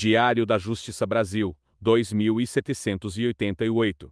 Diário da Justiça Brasil, 2788.